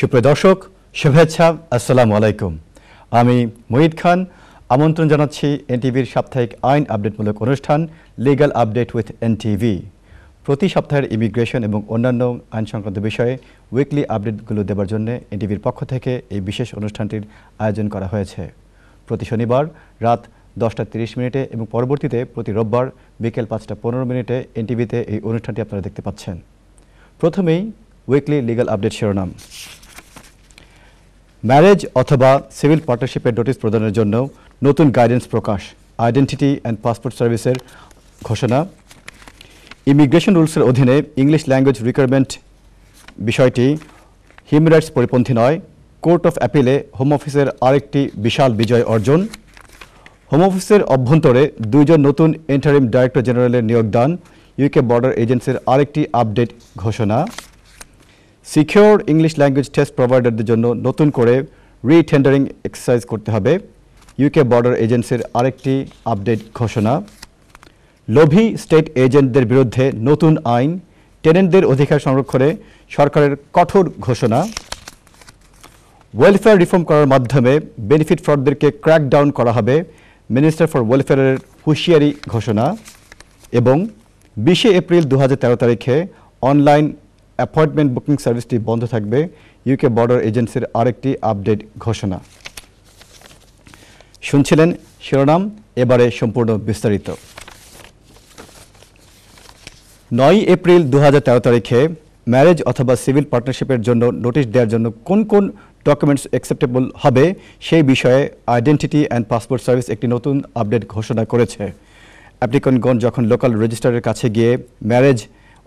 সুপ্রিয় দর্শক শুভেচ্ছা আসসালামু আলাইকুম আমি মঈদ খান আমন্ত্রণ জানাচ্ছি এনটিভির সাপ্তাহিক আইন আপডেটমূলক অনুষ্ঠান লিগাল আপডেট উইথ এনটিভি প্রতি সপ্তাহের ইমিগ্রেশন এবং অন্যান্য আইন সংক্রান্ত বিষয়ে উইকলি আপডেটগুলো দেবার জন্য এনটিভির পক্ষ থেকে এই বিশেষ অনুষ্ঠানটির আয়োজন করা হয়েছে প্রতি শনিবার রাত দশটা তিরিশ মিনিটে এবং পরবর্তীতে প্রতি রোববার বিকেল পাঁচটা পনেরো মিনিটে এনটিভিতে এই অনুষ্ঠানটি আপনারা দেখতে পাচ্ছেন প্রথমেই উইকলি লিগাল আপডেট শিরোনাম ম্যারেজ অথবা সিভিল পার্টনারশিপের নোটিশ প্রদানের জন্য নতুন গাইডেন্স প্রকাশ আইডেন্টিটি অ্যান্ড পাসপোর্ট সার্ভিসের ঘোষণা ইমিগ্রেশন রুলসের অধীনে ইংলিশ ল্যাঙ্গুয়েজ রিকোয়ারমেন্ট বিষয়টি হিউম্যান রাইটস পরিপন্থী নয় কোর্ট অফ অ্যাপিলে হোম অফিসের আরেকটি বিশাল বিজয় অর্জন হোম অফিসের অভ্যন্তরে দুইজন নতুন ইন্টারিম ডাইরেক্টর জেনারেলের নিয়োগদান ইউকে বর্ডার এজেন্সির আরেকটি আপডেট ঘোষণা সিকিওর ইংলিশ ল্যাঙ্গুয়েজ টেস্ট প্রোভাইডারদের জন্য নতুন করে রিটেন্ডারিং এক্সারসাইজ করতে হবে ইউকে বর্ডার এজেন্সির আরেকটি আপডেট ঘোষণা লোভি স্টেট এজেন্টদের বিরুদ্ধে নতুন আইন টেনেন্টদের অধিকার সংরক্ষণে সরকারের কঠোর ঘোষণা ওয়েলফেয়ার রিফর্ম করার মাধ্যমে বেনিফিট ফ্রডদেরকে ক্র্যাকডাউন করা হবে মিনিস্টার ফর ওয়েলফেয়ারের হুঁশিয়ারি ঘোষণা এবং বিশে এপ্রিল দু তারিখে অনলাইন অ্যাপয়েন্টমেন্ট বুকিং সার্ভিসটি বন্ধ থাকবে ইউকে বর্ডার এজেন্সির আরেকটি আপডেট ঘোষণা শুনছিলেন শিরোনাম এবারে সম্পূর্ণ বিস্তারিত নয় এপ্রিল দু তারিখে ম্যারেজ অথবা সিভিল পার্টনারশিপের জন্য নোটিশ দেওয়ার জন্য কোন কোন ডকুমেন্টস অ্যাকসেপ্টেবল হবে সেই বিষয়ে আইডেন্টিটি অ্যান্ড পাসপোর্ট সার্ভিস একটি নতুন আপডেট ঘোষণা করেছে অ্যাপ্লিকনগণ যখন লোকাল রেজিস্ট্রারের কাছে গিয়ে ম্যারেজ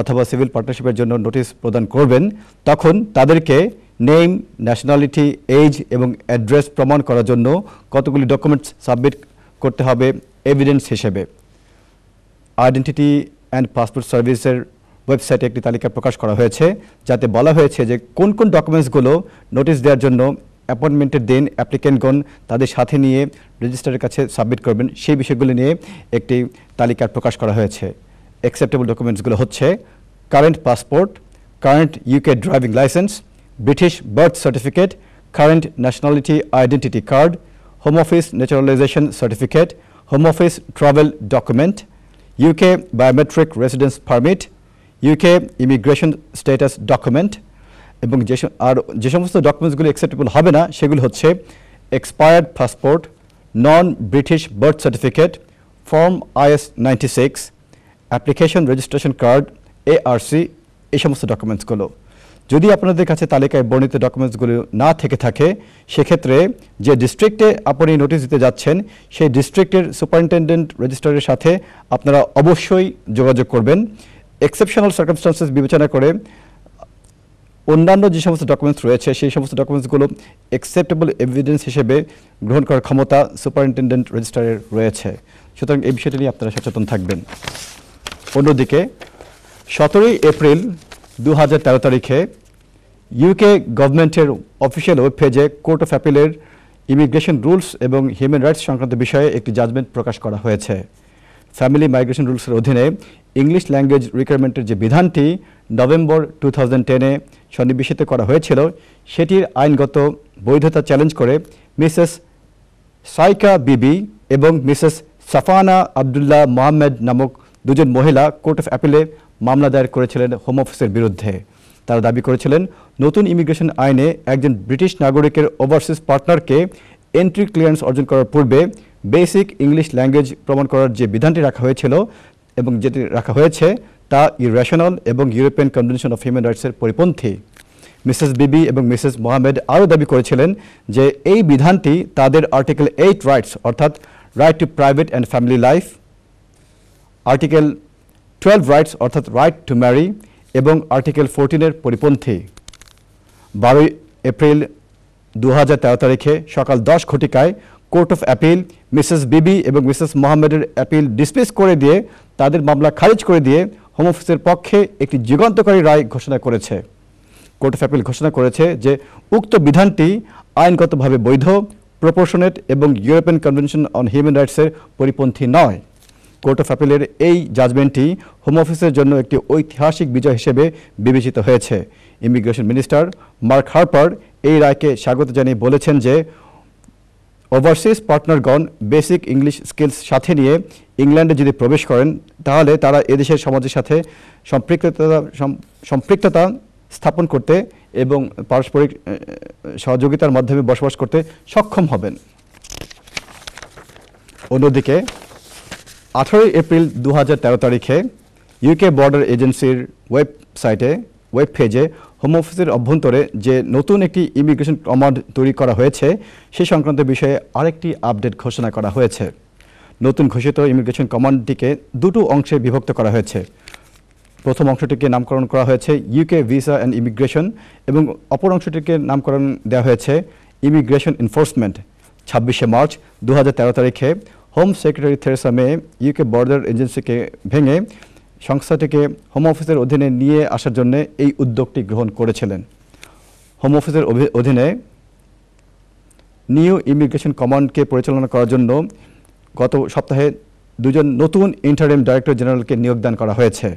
অথবা সিভিল পার্টনারশিপের জন্য নোটিশ প্রদান করবেন তখন তাদেরকে নেম ন্যাশনালিটি এজ এবং অ্যাড্রেস প্রমাণ করার জন্য কতগুলি ডকুমেন্টস সাবমিট করতে হবে এভিডেন্স হিসেবে আইডেন্টিটি অ্যান্ড পাসপোর্ট সার্ভিসের ওয়েবসাইটে একটি তালিকা প্রকাশ করা হয়েছে যাতে বলা হয়েছে যে কোন কোন ডকুমেন্টসগুলো নোটিশ দেওয়ার জন্য অ্যাপয়েন্টমেন্টের দিন অ্যাপ্লিকেন্টগণ তাদের সাথে নিয়ে রেজিস্টারের কাছে সাবমিট করবেন সেই বিষয়গুলি নিয়ে একটি তালিকা প্রকাশ করা হয়েছে acceptable documents gulo hoche, current passport, current UK driving license, British birth certificate, current nationality identity card, home office naturalization certificate, home office travel document, UK biometric residence permit, UK immigration status document, ebong je somosto documents gulo acceptable hobe na shegulo hoche, expired passport, non-British birth certificate, form IS 96, application registration card ARC এই সমস্ত ডকুমেন্টসগুলো যদি আপনাদের কাছে তালিকায় বর্ণিত ডকুমেন্টসগুলো না থেকে থাকে সেক্ষেত্রে যে ডিস্ট্রিক্টে আপনি নোটিশ দিতে যাচ্ছেন সেই ডিস্ট্রিক্টের সুপারিনটেন্ডেন্ট রেজিস্ট্রারের সাথে আপনারা অবশ্যই যোগাযোগ করবেন এক্সেপশনাল সার্কামস্টান্সেস বিবেচনা করে অন্যান্য যে সমস্ত ডকুমেন্টস রয়েছে সেই সমস্ত ডকুমেন্টসগুলো অ্যাকসেপ্টেবল এভিডেন্স হিসেবে গ্রহণ করার ক্ষমতা সুপারিনটেন্ডেন্ট রেজিস্ট্রারের রয়েছে সুতরাং এই বিষয়টি নিয়ে আপনারা সচেতন থাকবেন অন্যদিকে সতেরোই এপ্রিল দু তারিখে ইউকে গভর্নমেন্টের অফিসিয়াল ওয়েব পেজে কোর্ট অফ অ্যাপিলের ইমিগ্রেশন রুলস এবং হিউম্যান রাইটস সংক্রান্ত বিষয়ে একটি জাজমেন্ট প্রকাশ করা হয়েছে ফ্যামিলি মাইগ্রেশন রুলসের অধীনে ইংলিশ ল্যাঙ্গুয়েজ রিকোয়ারমেন্টের যে বিধানটি নভেম্বর টু থাউজেন্ড টেনে সন্নিবেশিত করা হয়েছিল সেটির আইনগত বৈধতা চ্যালেঞ্জ করে মিসেস সাইকা বিবি এবং মিসেস সাফানা আবদুল্লাহ মোহাম্মেদ নামক দুজন মহিলা কোর্ট অফ অ্যাপিলে মামলা দায়ের করেছিলেন হোম অফিসের বিরুদ্ধে তারা দাবি করেছিলেন নতুন ইমিগ্রেশন আইনে একজন ব্রিটিশ নাগরিকের ওভারসিজ পার্টনারকে এন্ট্রি ক্লিয়ারেন্স অর্জন করার পূর্বে বেসিক ইংলিশ ল্যাঙ্গুয়েজ প্রমাণ করার যে বিধানটি রাখা হয়েছিল এবং যেটি রাখা হয়েছে তা ইরেশনাল এবং ইউরোপিয়ান কনভেনশন অফ হিউম্যান রাইটসের পরিপন্থী মিসেস বিবি এবং মিসেস মোহামেদ আরও দাবি করেছিলেন যে এই বিধানটি তাদের আর্টিকেল এইট রাইটস অর্থাৎ right to private and family life article twelve rights অর্থাৎ রাইট টু ম্যারি এবং আর্টিকেল ফোরটিনের পরিপন্থী বারোই এপ্রিল দু তারিখে সকাল দশ ঘটিকায় court of appeal Mrs Bibi এবং মিসেস মোহাম্মদের অ্যাপিল ডিসমিস করে দিয়ে তাদের মামলা খারিজ করে দিয়ে হোম অফিসের পক্ষে একটি যুগান্তকারী রায় ঘোষণা করেছে কোর্ট অফ অ্যাপিল ঘোষণা করেছে যে উক্ত বিধানটি আইনগতভাবে বৈধ প্রপোর্শনেট এবং ইউরোপিয়ান কনভেনশন অন হিউম্যান রাইটসের পরিপন্থী নয় কোর্ট অফ অ্যাপিলের এই জাজমেন্টটি হোম অফিসের জন্য একটি ঐতিহাসিক বিজয় হিসেবে বিবেচিত হয়েছে ইমিগ্রেশন মিনিস্টার মার্ক হার্পার এই রায়কে স্বাগত জানিয়ে বলেছেন যে ওভারসিজ পার্টনারগণ বেসিক ইংলিশ স্কিলস সাথে নিয়ে ইংল্যান্ডে যদি প্রবেশ করেন তাহলে তারা এদেশের সমাজের সাথে সম্পৃক্ততা সম্পৃক্ততা স্থাপন করতে এবং পারস্পরিক সহযোগিতার মাধ্যমে বসবাস করতে সক্ষম হবেন অন্যদিকে আঠারোই এপ্রিল দু তারিখে ইউকে বর্ডার এজেন্সির ওয়েবসাইটে ওয়েব পেজে হোম অফিসের অভ্যন্তরে যে নতুন একটি ইমিগ্রেশন কমান্ড তৈরি করা হয়েছে সে সংক্রান্ত বিষয়ে আরেকটি আপডেট ঘোষণা করা হয়েছে নতুন ঘোষিত ইমিগ্রেশন কমান্ডটিকে দুটো অংশে বিভক্ত করা হয়েছে প্রথম অংশটিকে নামকরণ করা হয়েছে ইউকে ভিসা অ্যান্ড ইমিগ্রেশন এবং অপর অংশটিকে নামকরণ দেওয়া হয়েছে ইমিগ্রেশন এনফোর্সমেন্ট ছাব্বিশে মার্চ দু তারিখে home secretary Theresa May UK border এজেন্সিকে ভেঙে সংস্থাটিকে হোম অফিসের অধীনে নিয়ে আসার জন্য এই উদ্যোগটি গ্রহণ করেছিলেন হোম অফিসের অধীনে নিউ ইমিগ্রেশন কমান্ডকে পরিচালনা করার জন্য গত সপ্তাহে দুজন নতুন ইন্টারিম ডাইরেক্টর জেনারেলকে নিয়োগদান করা হয়েছে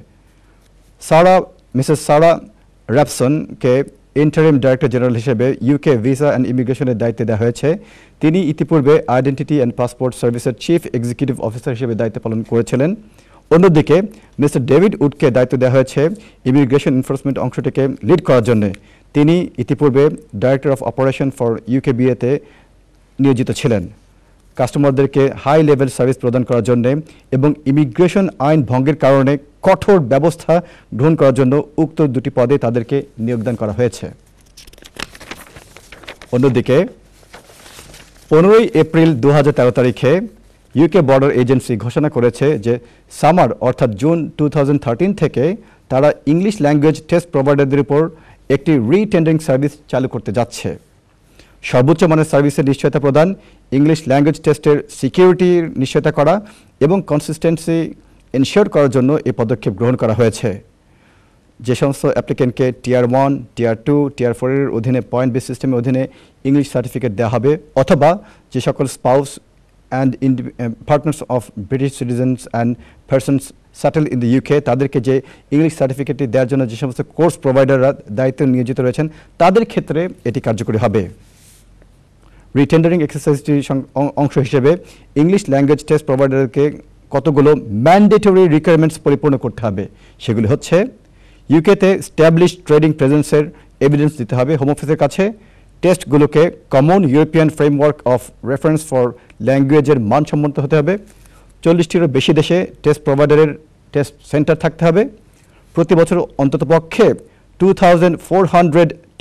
সারা মিসেস সারা র্যাপসনকে ইন্টারিম ডাইরেক্টর জেনারেল হিসেবে ইউকে ভিসা অ্যান্ড ইমিগ্রেশনের দায়িত্বে দেওয়া হয়েছে তিনি ইতিপূর্বে আইডেন্টিটি অ্যান্ড পাসপোর্ট সার্ভিসের চিফ এক্সিকিউটিভ অফিসার হিসেবে দায়িত্ব পালন করেছিলেন অন্যদিকে মিস্টার ডেভিড উডকে দায়িত্ব দেওয়া হয়েছে ইমিগ্রেশন এনফোর্সমেন্ট অংশটিকে লিড করার জন্য তিনি ইতিপূর্বে director of operation for UK বিএতে নিয়োজিত ছিলেন কাস্টমারদেরকে হাই লেভেল সার্ভিস প্রদান করার জন্য এবং ইমিগ্রেশন আইন ভঙ্গের কারণে কঠোর ব্যবস্থা গ্রহণ করার জন্য উক্ত দুটি পদে তাদেরকে নিয়োগদান করা হয়েছে অন্যদিকে পনেরোই এপ্রিল দু তারিখে ইউকে বর্ডার এজেন্সি ঘোষণা করেছে যে সামার অর্থাৎ জুন টু থেকে তারা ইংলিশ ল্যাঙ্গুয়েজ টেস্ট প্রোভাইডারদের উপর একটি রিটেন্ডারিং সার্ভিস চালু করতে যাচ্ছে সর্বোচ্চ মানের সার্ভিসের নিশ্চয়তা প্রদান ইংলিশ ল্যাঙ্গুয়েজ টেস্টের সিকিউরিটির নিশ্চয়তা করা এবং কনসিস্টেন্সি এনশিওর করার জন্য এই পদক্ষেপ গ্রহণ করা হয়েছে যে সমস্ত অ্যাপ্লিকেন্টকে টিয়ার ওয়ান টিয়ার টু টিয়ার ফোরের অধীনে পয়েন্ট বেস সিস্টেমের অধীনে ইংলিশ সার্টিফিকেট দেওয়া হবে অথবা যে সকল spouse and partners of British citizens and persons settle in the UK তাদেরকে যে ইংলিশ সার্টিফিকেটটি দেওয়ার জন্য যে সমস্ত কোর্স প্রোভাইডাররা দায়িত্ব নিয়োজিত রয়েছেন তাদের ক্ষেত্রে এটি কার্যকরী হবে রিটেন্ডারিং এক্সারসাইজটির অংশ হিসেবে ইংলিশ ল্যাঙ্গুয়েজ টেস্ট প্রোভাইডারকে কতগুলো ম্যান্ডেটরি রিকোয়ারমেন্টস পরিপূর্ণ করতে হবে সেগুলি হচ্ছে ইউকেতে স্ট্যাবলিশ ট্রেডিং প্রেজেন্সের এভিডেন্স দিতে হবে হোম অফিসের কাছে টেস্টগুলোকে common European framework of reference for ল্যাঙ্গুয়েজের মানসম্মত হতে হবে চল্লিশটিরও বেশি দেশে টেস্ট প্রোভাইডারের টেস্ট সেন্টার থাকতে হবে প্রতি বছর অন্ততপক্ষে টু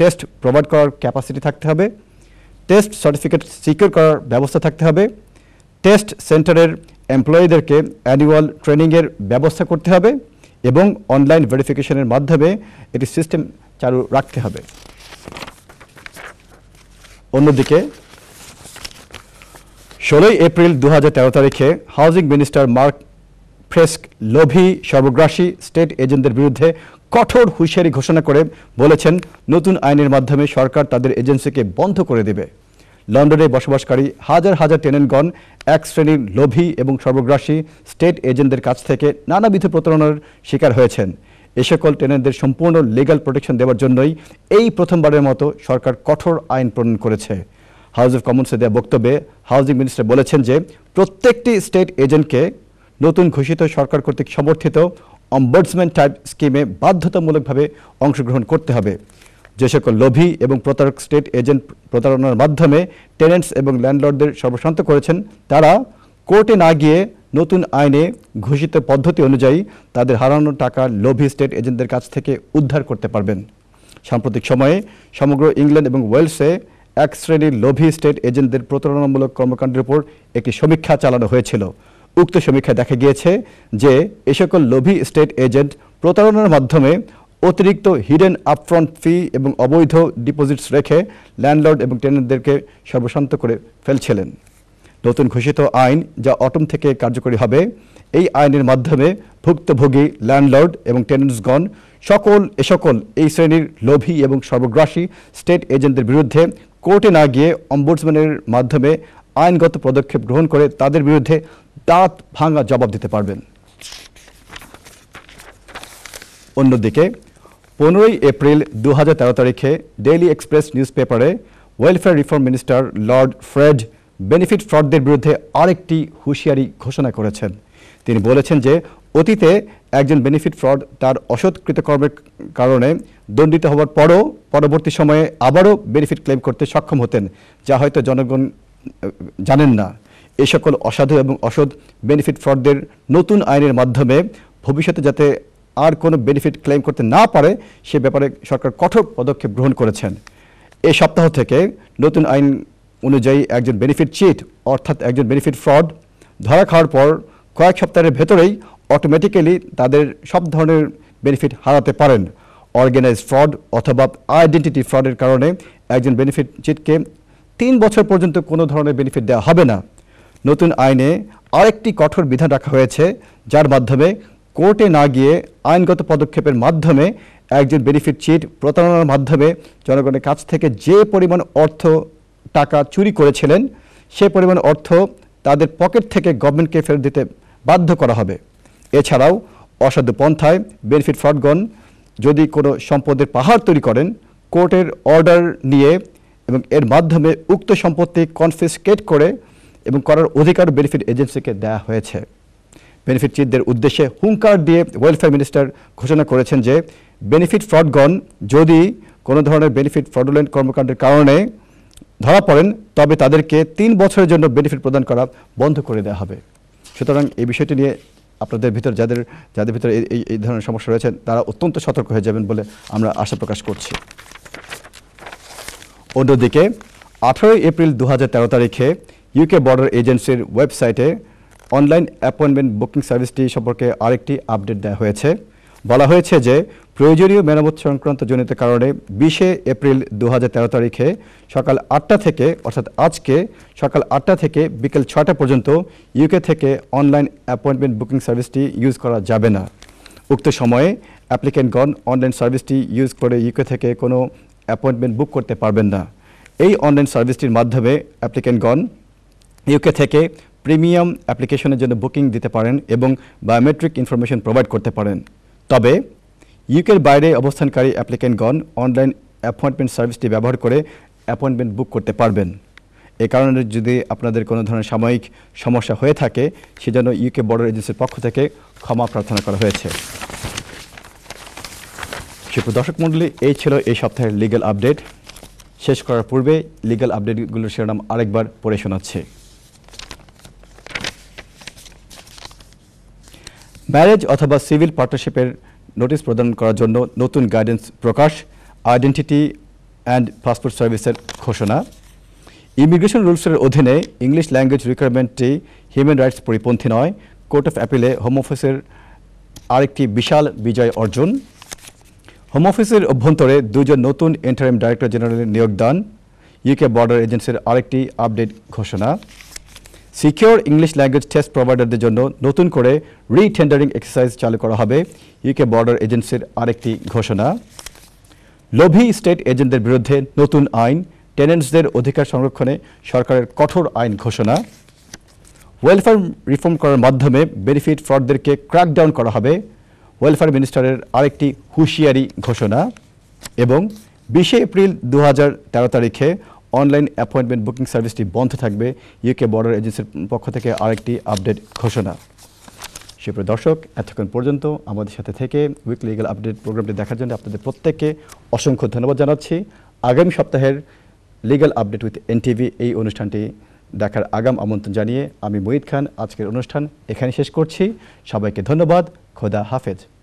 টেস্ট প্রোভাইড করার ক্যাপাসিটি থাকতে হবে টেস্ট সার্টিফিকেট সিকিউর করার ব্যবস্থা থাকতে হবে টেস্ট সেন্টারের এমপ্লয়ীদেরকে অ্যানুয়াল ট্রেনিংয়ের ব্যবস্থা করতে হবে এবং অনলাইন ভেরিফিকেশনের মাধ্যমে এটি সিস্টেম চালু রাখতে হবে অন্যদিকে ষোলোই এপ্রিল দু তারিখে হাউজিং মিনিস্টার মার্ক ফ্রেস্ক লোভী সর্বগ্রাসী স্টেট এজেন্টদের বিরুদ্ধে কঠোর হুঁশিয়ারি ঘোষণা করে বলেছেন নতুন আইনের মাধ্যমে সরকার তাদের এজেন্সিকে বন্ধ করে দেবে লন্ডনে বসবাসকারী হাজার হাজার টেনেনগণ এক শ্রেণীর লোভী এবং সর্বগ্রাসী স্টেট এজেন্টদের কাছ থেকে নানাবিধ প্রতারণার শিকার হয়েছেন এ সকল টেনেন্টদের সম্পূর্ণ লিগাল প্রোটেকশন দেওয়ার জন্যই এই প্রথমবারের মতো সরকার কঠোর আইন প্রণয়ন করেছে হাউস অফ কমন্সে দেওয়া বক্তব্যে হাউজিং মিনিস্টার বলেছেন যে প্রত্যেকটি স্টেট এজেন্টকে নতুন ঘোষিত সরকার কর্তৃক সমর্থিত অম্বার্ডসম্যান টাইপ স্কিমে বাধ্যতামূলকভাবে অংশগ্রহণ করতে হবে যে সকল লোভী এবং প্রতারক স্টেট এজেন্ট প্রতারণার মাধ্যমে টেনেন্টস এবং ল্যান্ডলর্ডদের সর্বশান্ত করেছেন তারা কোর্টে না গিয়ে নতুন আইনে ঘোষিত পদ্ধতি অনুযায়ী তাদের হারানো টাকা লোভী স্টেট এজেন্টদের কাছ থেকে উদ্ধার করতে পারবেন সাম্প্রতিক সময়ে সমগ্র ইংল্যান্ড এবং ওয়েলসে এক শ্রেণীর লোভী স্টেট এজেন্টদের প্রতারণামূলক কর্মকাণ্ডের উপর একটি সমীক্ষা চালানো হয়েছিল উক্ত সমীক্ষায় দেখা গিয়েছে যে এ সকল লোভী স্টেট এজেন্ট প্রতারণার মাধ্যমে অতিরিক্ত হিডেন আপফ্রন্ট ফি এবং অবৈধ ডিপোজিটস রেখে ল্যান্ডলর্ড এবং টেনেন্টদেরকে সর্বশান্ত করে ফেলছিলেন নতুন ঘোষিত আইন যা অটম থেকে কার্যকরী হবে এই আইনের মাধ্যমে ভুক্তভোগী ল্যান্ডলর্ড এবং টেনেন্টসগণ সকল এ সকল এই শ্রেণীর লোভী এবং সর্বগ্রাসী স্টেট এজেন্টদের বিরুদ্ধে কোর্টে না গিয়ে অম্বুডসম্যানের মাধ্যমে আইনগত পদক্ষেপ গ্রহণ করে তাদের বিরুদ্ধে দাঁত ভাঙা জবাব দিতে পারবেন অন্যদিকে পনেরোই এপ্রিল দু তারিখে ডেইলি এক্সপ্রেস নিউজ পেপারে welfare reform minister lord Fred benefit ফ্রডদের বিরুদ্ধে আরেকটি হুঁশিয়ারি ঘোষণা করেছেন তিনি বলেছেন যে অতীতে একজন বেনিফিট ফ্রড তার অসৎ কৃতকর্মের কারণে দণ্ডিত হওয়ার পরও পরবর্তী সময়ে আবারও বেনিফিট ক্লেম করতে সক্ষম হতেন যা হয়তো জনগণ জানেন না এই সকল অসাধু এবং অসৎ বেনিফিট ফ্রডদের নতুন আইনের মাধ্যমে ভবিষ্যতে যাতে আর কোনো বেনিফিট ক্লেম করতে না পারে সে ব্যাপারে সরকার কঠোর পদক্ষেপ গ্রহণ করেছেন এই সপ্তাহ থেকে নতুন আইন অনুযায়ী একজন বেনিফিট চিট অর্থাৎ একজন বেনিফিট ফ্রড ধরা খাওয়ার পর কয়েক সপ্তাহের ভেতরেই অটোমেটিক্যালি তাদের সব ধরনের বেনিফিট হারাতে পারেন অর্গানাইজ ফ্রড অথবা আইডেন্টিটি ফ্রডের কারণে একজন বেনিফিট চিটকে তিন বছর পর্যন্ত কোনো ধরনের বেনিফিট দেওয়া হবে না নতুন আইনে আরেকটি কঠোর বিধান রাখা হয়েছে যার মাধ্যমে কোর্টে না গিয়ে আইনগত পদক্ষেপের মাধ্যমে একজন বেনিফিট চিট প্রতারণার মাধ্যমে জনগণের কাছ থেকে যে পরিমাণ অর্থ টাকা চুরি করেছিলেন সে পরিমাণ অর্থ তাদের পকেট থেকে গভর্নমেন্টকে ফেরত দিতে বাধ্য করা হবে এছাড়াও অসাধ্য পন্থায় বেনিফিট ফ্রডগণ যদি কোনো সম্পদের পাহাড় তৈরি করেন কোর্টের অর্ডার নিয়ে এবং এর মাধ্যমে উক্ত সম্পত্তি কনফিসকেট করে এবং করার অধিকার বেনিফিট এজেন্সিকে দেয়া হয়েছে বেনিফিট চিটদের উদ্দেশ্যে হুঙ্কার দিয়ে ওয়েলফেয়ার মিনিস্টার ঘোষণা করেছেন যে বেনিফিট ফ্রডগণ যদি কোনো ধরনের বেনিফিট ফ্রডুলেন্ট কর্মকাণ্ডের কারণে ধরা পড়েন তবে তাদেরকে তিন বছরের জন্য বেনিফিট প্রদান করা বন্ধ করে দেওয়া হবে সুতরাং এই বিষয়টি নিয়ে আপনাদের ভিতর যাদের যাদের ভিতরে এই এই ধরনের সমস্যা রয়েছে তারা অত্যন্ত সতর্ক হয়ে যাবেন বলে আমরা আশা প্রকাশ করছি অন্যদিকে আঠারোই এপ্রিল দু তারিখে ইউকে বর্ডার এজেন্সির ওয়েবসাইটে অনলাইন অ্যাপয়েন্টমেন্ট বুকিং সার্ভিসটি সম্পর্কে আরেকটি আপডেট দেওয়া হয়েছে বলা হয়েছে যে প্রয়োজনীয় মেরামত সংক্রান্ত জনিত কারণে বিশে এপ্রিল দু তারিখে সকাল আটটা থেকে অর্থাৎ আজকে সকাল আটটা থেকে বিকেল ছটা পর্যন্ত ইউকে থেকে অনলাইন অ্যাপয়েন্টমেন্ট বুকিং সার্ভিসটি ইউজ করা যাবে না উক্ত সময়ে অ্যাপ্লিকেন্টগণ অনলাইন সার্ভিসটি ইউজ করে ইউকে থেকে কোনো অ্যাপয়েন্টমেন্ট বুক করতে পারবেন না এই অনলাইন সার্ভিসটির মাধ্যমে অ্যাপ্লিকেন্টগণ ইউকে থেকে প্রিমিয়াম অ্যাপ্লিকেশনের জন্য বুকিং দিতে পারেন এবং বায়োমেট্রিক ইনফরমেশন প্রোভাইড করতে পারেন তবে ইউকের বাইরে অবস্থানকারী অ্যাপ্লিকেন্টগণ অনলাইন অ্যাপয়েন্টমেন্ট সার্ভিসটি ব্যবহার করে অ্যাপয়েন্টমেন্ট বুক করতে পারবেন এ কারণে যদি আপনাদের কোনো ধরনের সাময়িক সমস্যা হয়ে থাকে সেজন্য ইউকে বর্ডার এজেন্সির পক্ষ থেকে ক্ষমা প্রার্থনা করা হয়েছে শিল্প দর্শক মণ্ডলী এই ছিল এই সপ্তাহের লিগ্যাল আপডেট শেষ করার পূর্বে লিগ্যাল আপডেটগুলোর শিরোনাম আরেকবার পড়ে শোনাচ্ছে ম্যারেজ অথবা সিভিল পার্টনারশিপের নোটিশ প্রদান করার জন্য নতুন গাইডেন্স প্রকাশ আইডেন্টিটি অ্যান্ড পাসপোর্ট সার্ভিসের ঘোষণা ইমিগ্রেশন রুলসের অধীনে ইংলিশ ল্যাঙ্গুয়েজ রিকোয়ারমেন্টটি হিউম্যান রাইটস পরিপন্থী নয় কোর্ট অফ অ্যাপিলে হোম অফিসের আরেকটি বিশাল বিজয় অর্জন হোম অফিসের অভ্যন্তরে দুজন নতুন ইন্টারিম ডাইরেক্টর জেনারেলের নিয়োগদান ইউকে বর্ডার এজেন্সির আরেকটি আপডেট ঘোষণা সিকিওর ইংলিশ ল্যাঙ্গুয়েজ টেস্ট প্রোভাইডারদের জন্য নতুন করে রিটেন্ডারিং এক্সারসাইজ চালু করা হবে ইউকে বর্ডার এজেন্সির আরেকটি ঘোষণা লোভি স্টেট এজেন্টদের বিরুদ্ধে নতুন আইন টেনেন্টসদের অধিকার সংরক্ষণে সরকারের কঠোর আইন ঘোষণা ওয়েলফেয়ার রিফর্ম করার মাধ্যমে বেনিফিট ফ্রডদেরকে ক্র্যাকডাউন করা হবে ওয়েলফেয়ার মিনিস্টারের আরেকটি হুঁশিয়ারি ঘোষণা এবং বিশে এপ্রিল দু তারিখে অনলাইন অ্যাপয়েন্টমেন্ট বুকিং সার্ভিসটি বন্ধ থাকবে ইউকে বর্ডার এজেন্সির পক্ষ থেকে আরেকটি আপডেট ঘোষণা সুপ্রিয় দর্শক এতক্ষণ পর্যন্ত আমাদের সাথে থেকে উইকলি লিগাল আপডেট প্রোগ্রামটি দেখার জন্য আপনাদের প্রত্যেককে অসংখ্য ধন্যবাদ জানাচ্ছি আগামী সপ্তাহের লিগাল আপডেট উইথ এনটিভি এই অনুষ্ঠানটি দেখার আগাম আমন্ত্রণ জানিয়ে আমি মঈদ খান আজকের অনুষ্ঠান এখানে শেষ করছি সবাইকে ধন্যবাদ খোদা হাফেজ